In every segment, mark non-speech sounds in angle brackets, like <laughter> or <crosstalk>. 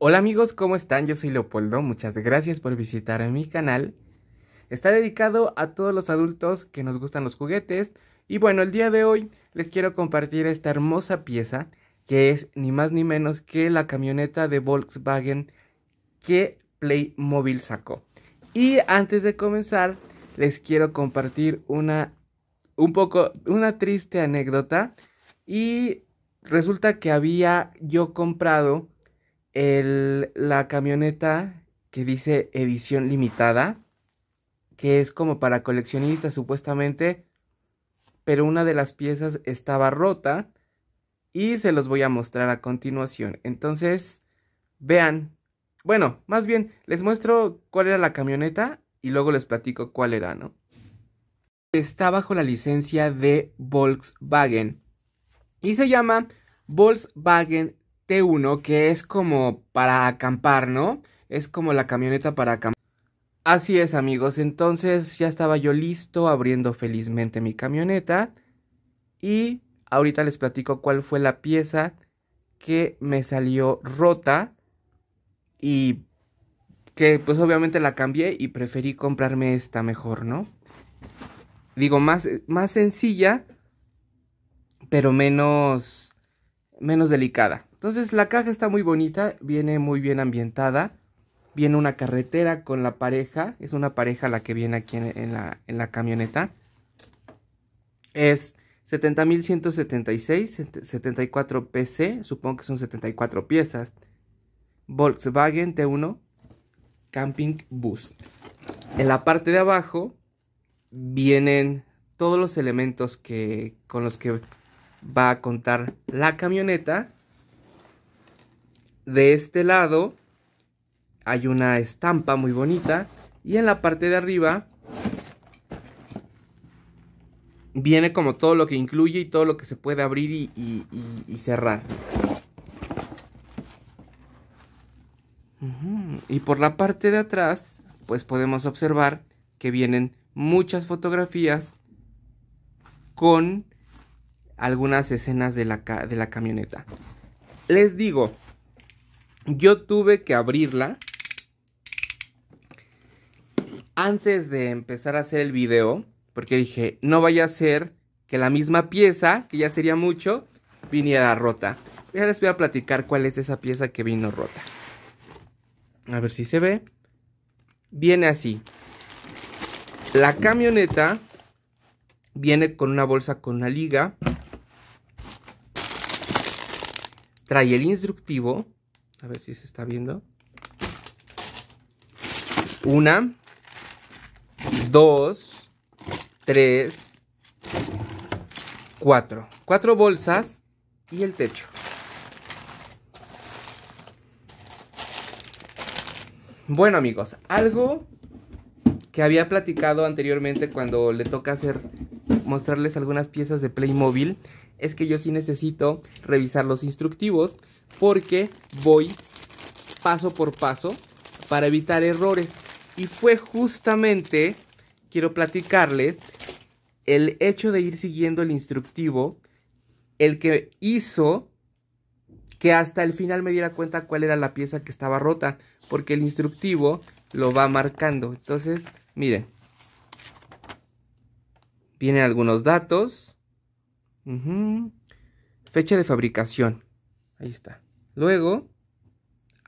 Hola amigos, ¿cómo están? Yo soy Leopoldo, muchas gracias por visitar mi canal. Está dedicado a todos los adultos que nos gustan los juguetes y bueno, el día de hoy les quiero compartir esta hermosa pieza que es ni más ni menos que la camioneta de Volkswagen que Playmobil sacó. Y antes de comenzar, les quiero compartir una un poco una triste anécdota y resulta que había yo comprado la camioneta que dice edición limitada, que es como para coleccionistas supuestamente, pero una de las piezas estaba rota y se los voy a mostrar a continuación. Entonces, vean, bueno, más bien les muestro cuál era la camioneta y luego les platico cuál era, ¿no? Está bajo la licencia de Volkswagen y se llama Volkswagen T1, este que es como para acampar, ¿no? Es como la camioneta para acampar. Así es, amigos. Entonces ya estaba yo listo abriendo felizmente mi camioneta. Y ahorita les platico cuál fue la pieza que me salió rota. Y que pues obviamente la cambié y preferí comprarme esta mejor, ¿no? Digo, más, más sencilla, pero menos, menos delicada. Entonces la caja está muy bonita, viene muy bien ambientada. Viene una carretera con la pareja. Es una pareja la que viene aquí en, la, en la, camioneta. Es 70.176, 74 PC, supongo que son 74 piezas. Volkswagen T1 Camping Bus. En la parte de abajo vienen todos los elementos que, con los que va a contar la camioneta de este lado hay una estampa muy bonita y en la parte de arriba viene como todo lo que incluye y todo lo que se puede abrir y, cerrar. Y por la parte de atrás, pues podemos observar que vienen muchas fotografías con algunas escenas de de la camioneta. Les digo, yo tuve que abrirla antes de empezar a hacer el video, porque dije, no vaya a ser que la misma pieza, que ya sería mucho, viniera rota. Ya les voy a platicar cuál es esa pieza que vino rota. A ver si se ve. Viene así. La camioneta viene con una bolsa con una liga. Trae el instructivo a ver si se está viendo. Una, dos, tres, cuatro. Cuatro bolsas y el techo. Bueno amigos, algo que había platicado anteriormente cuando le toca hacer mostrarles algunas piezas de Playmobil es que yo sí necesito revisar los instructivos porque voy paso por paso para evitar errores. Y fue justamente, quiero platicarles, el hecho de ir siguiendo el instructivo el que hizo que hasta el final me diera cuenta cuál era la pieza que estaba rota, porque el instructivo lo va marcando. Entonces, miren. Vienen algunos datos. Fecha de fabricación. Ahí está. Luego,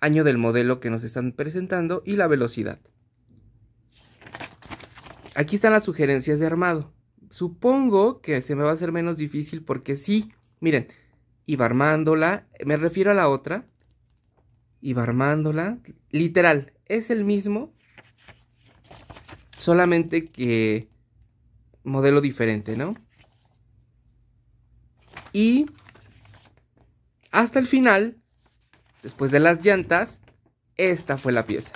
año del modelo que nos están presentando y la velocidad. Aquí están las sugerencias de armado. Supongo que se me va a hacer menos difícil porque sí, miren, iba armándola, me refiero a la otra, iba armándola, literal, es el mismo, solamente que modelo diferente, ¿no? Y hasta el final, después de las llantas, esta fue la pieza.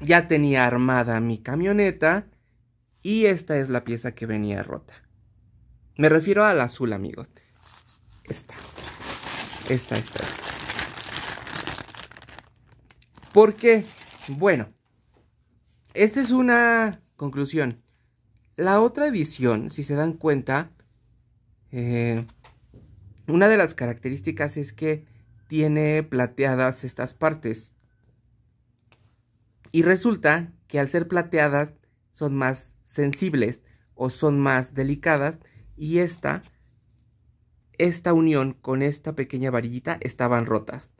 Ya tenía armada mi camioneta y esta es la pieza que venía rota. Me refiero al azul, amigos. Esta. Esta, esta. Porque, ¿Por qué? Bueno, esta es una conclusión. La otra edición, si se dan cuenta, eh, una de las características es que tiene plateadas estas partes. Y resulta que al ser plateadas son más sensibles o son más delicadas y esta, esta unión con esta pequeña varillita estaban rotas.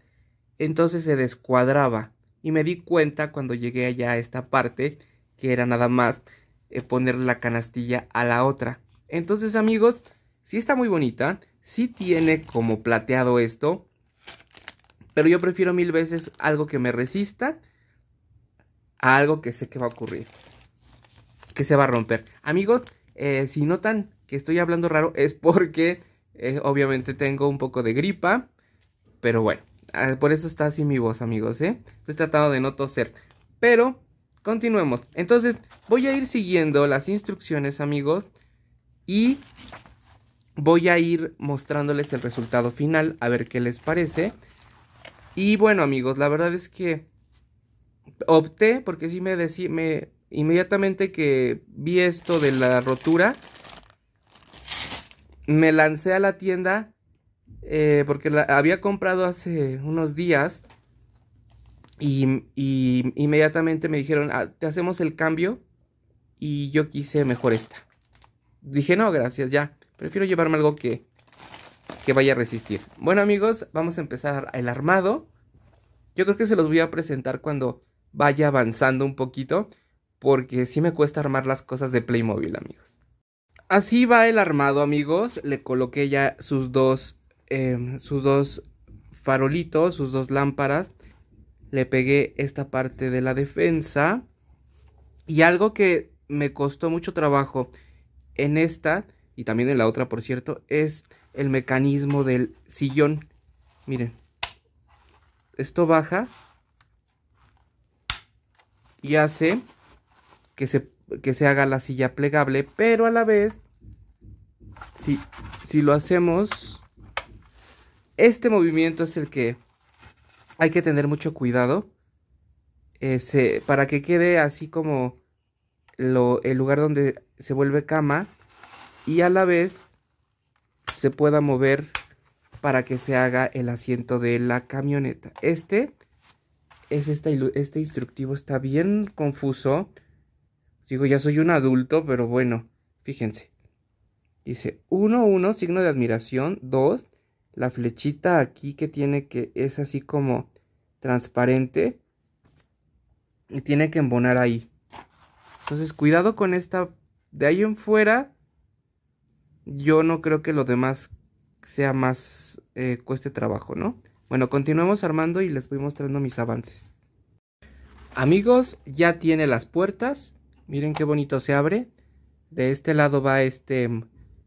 Entonces se descuadraba y me di cuenta cuando llegué allá a esta parte que era nada más poner la canastilla a la otra. Entonces amigos, si está muy bonita, si tiene como plateado esto, pero yo prefiero mil veces algo que me resista a algo que sé que va a ocurrir, que se va a romper. Amigos, eh, si notan que estoy hablando raro es porque eh, obviamente tengo un poco de gripa, pero bueno, ah, por eso está así mi voz amigos, ¿eh? Estoy tratando de no toser, pero Continuemos. Entonces, voy a ir siguiendo las instrucciones, amigos, y voy a ir mostrándoles el resultado final, a ver qué les parece. Y bueno, amigos, la verdad es que opté, porque si me decía, me, inmediatamente que vi esto de la rotura, me lancé a la tienda eh, porque la había comprado hace unos días y, inmediatamente me dijeron, ah, te hacemos el cambio y yo quise mejor esta. Dije, no, gracias, ya. Prefiero llevarme algo que, que vaya a resistir. Bueno amigos, vamos a empezar el armado. Yo creo que se los voy a presentar cuando vaya avanzando un poquito, porque sí me cuesta armar las cosas de Playmobil, amigos. Así va el armado, amigos. Le coloqué ya sus dos, em, sus dos farolitos, sus dos lámparas le pegué esta parte de la defensa. Y algo que me costó mucho trabajo en esta, y también en la otra por cierto, es el mecanismo del sillón. Miren, esto baja y hace que se, se haga la silla plegable, pero a la vez, si, si lo hacemos, este movimiento es el que hay que tener mucho cuidado para que quede así como el lugar donde se vuelve cama y a la vez se pueda mover para que se haga el asiento de la camioneta. Este es este, este instructivo está bien confuso. Digo, ya soy un adulto, pero bueno, fíjense. Dice 1, 1, signo de admiración, 2, la flechita aquí que tiene que es así como transparente y tiene que embonar ahí. Entonces cuidado con esta. De ahí en fuera yo no creo que lo demás sea más eh, cueste trabajo, ¿no? Bueno, continuemos armando y les voy mostrando mis avances. Amigos, ya tiene las puertas. Miren qué bonito se abre. De este lado va este,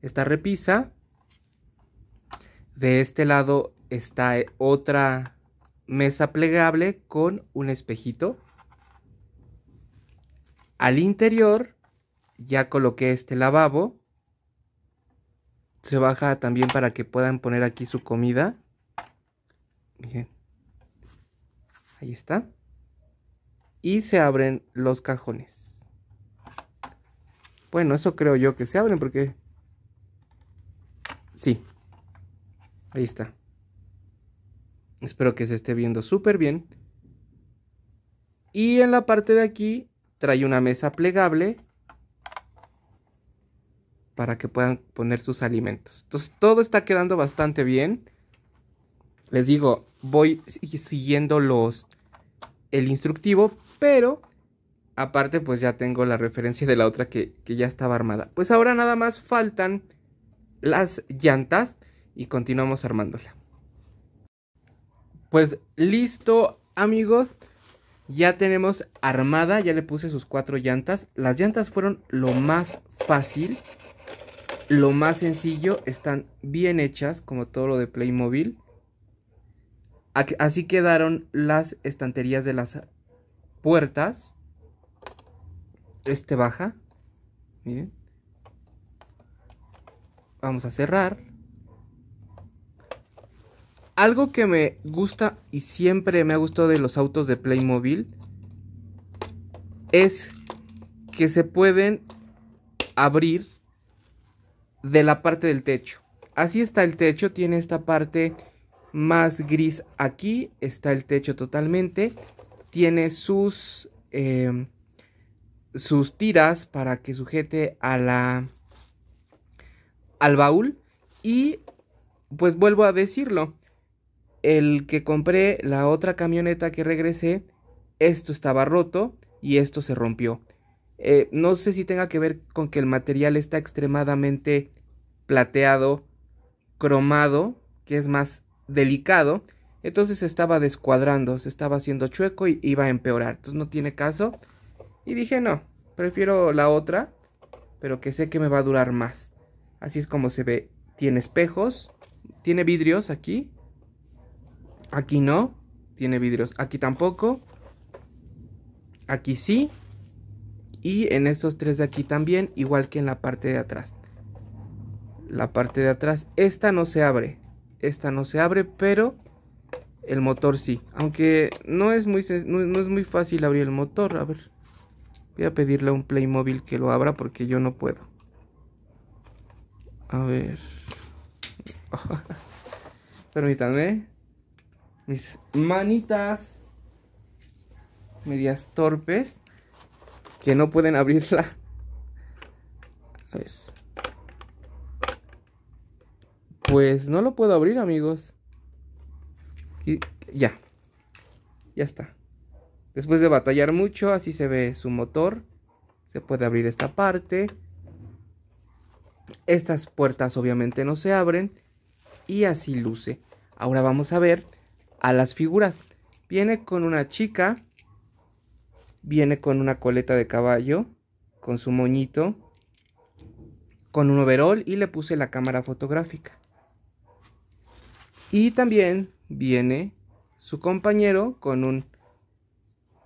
esta repisa. De este lado está eh, otra mesa plegable con un espejito. Al interior ya coloqué este lavabo. Se baja también para que puedan poner aquí su comida. Miren. Ahí está. Y se abren los cajones. Bueno, eso creo yo que se abren porque... Sí, Ahí está. Espero que se esté viendo súper bien. Y en la parte de aquí trae una mesa plegable para que puedan poner sus alimentos. Entonces todo está quedando bastante bien. Les digo, voy siguiendo los el instructivo, pero aparte pues ya tengo la referencia de la otra que, que ya estaba armada. Pues ahora nada más faltan las llantas y continuamos armándola. Pues listo amigos, ya tenemos armada, ya le puse sus cuatro llantas. Las llantas fueron lo más fácil, lo más sencillo, están bien hechas como todo lo de Playmobil. Así quedaron las estanterías de las puertas. Este baja. Miren. Vamos a cerrar algo que me gusta y siempre me ha gustado de los autos de Playmobil es que se pueden abrir de la parte del techo. Así está el techo, tiene esta parte más gris aquí, está el techo totalmente, tiene sus, em, sus tiras para que sujete a la, al baúl y pues vuelvo a decirlo, el que compré, la otra camioneta que regresé, esto estaba roto y esto se rompió. Eh, no sé si tenga que ver con que el material está extremadamente plateado, cromado, que es más delicado. Entonces se estaba descuadrando, se estaba haciendo chueco y iba a empeorar. Entonces no tiene caso. Y dije, no, prefiero la otra, pero que sé que me va a durar más. Así es como se ve. Tiene espejos, tiene vidrios aquí Aquí no, tiene vidrios. Aquí tampoco. Aquí sí. Y en estos tres de aquí también, igual que en la parte de atrás. La parte de atrás, esta no se abre. Esta no se abre, pero el motor sí. Aunque no es muy, no, es muy fácil abrir el motor. A ver, voy a pedirle a un Playmobil que lo abra porque yo no puedo. A ver. <laughs> Permítanme mis manitas medias torpes que no pueden abrirla. Pues no lo puedo abrir, amigos. Y ya. Ya está. Después de batallar mucho, así se ve su motor. Se puede abrir esta parte. Estas puertas obviamente no se abren. Y así luce. Ahora vamos a ver a las figuras. Viene con una chica, viene con una coleta de caballo, con su moñito, con un overol y le puse la cámara fotográfica. Y también viene su compañero con un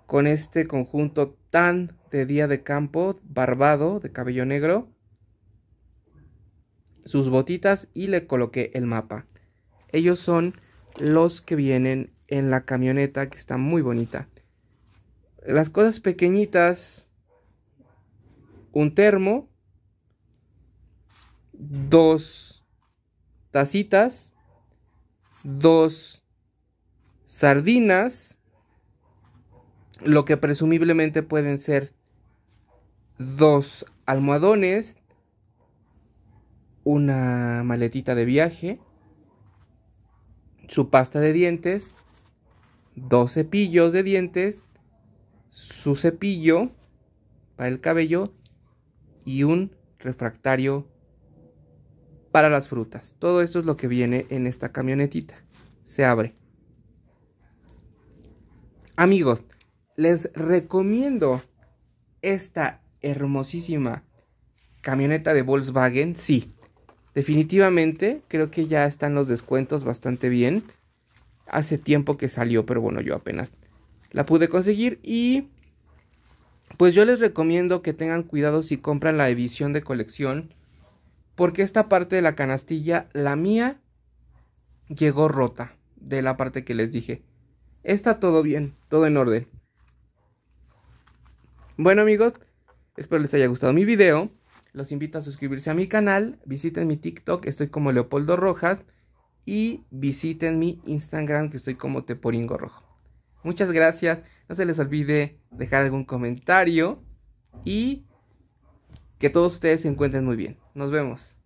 con este conjunto tan de día de campo, barbado, de cabello negro, sus botitas y le coloqué el mapa. Ellos son los que vienen en la camioneta que está muy bonita. Las cosas pequeñitas, un termo, dos tacitas, dos sardinas, lo que presumiblemente pueden ser dos almohadones, una maletita de viaje, su pasta de dientes, dos cepillos de dientes, su cepillo para el cabello y un refractario para las frutas. Todo esto es lo que viene en esta camionetita. Se abre. Amigos, les recomiendo esta hermosísima camioneta de Volkswagen. Sí, Definitivamente, creo que ya están los descuentos bastante bien. Hace tiempo que salió, pero bueno, yo apenas la pude conseguir y pues yo les recomiendo que tengan cuidado si compran la edición de colección porque esta parte de la canastilla, la mía, llegó rota de la parte que les dije. Está todo bien, todo en orden. Bueno amigos, espero les haya gustado mi video. Los invito a suscribirse a mi canal, visiten mi TikTok, estoy como Leopoldo Rojas, y visiten mi Instagram, que estoy como Teporingo Rojo. Muchas gracias, no se les olvide dejar algún comentario y que todos ustedes se encuentren muy bien. Nos vemos.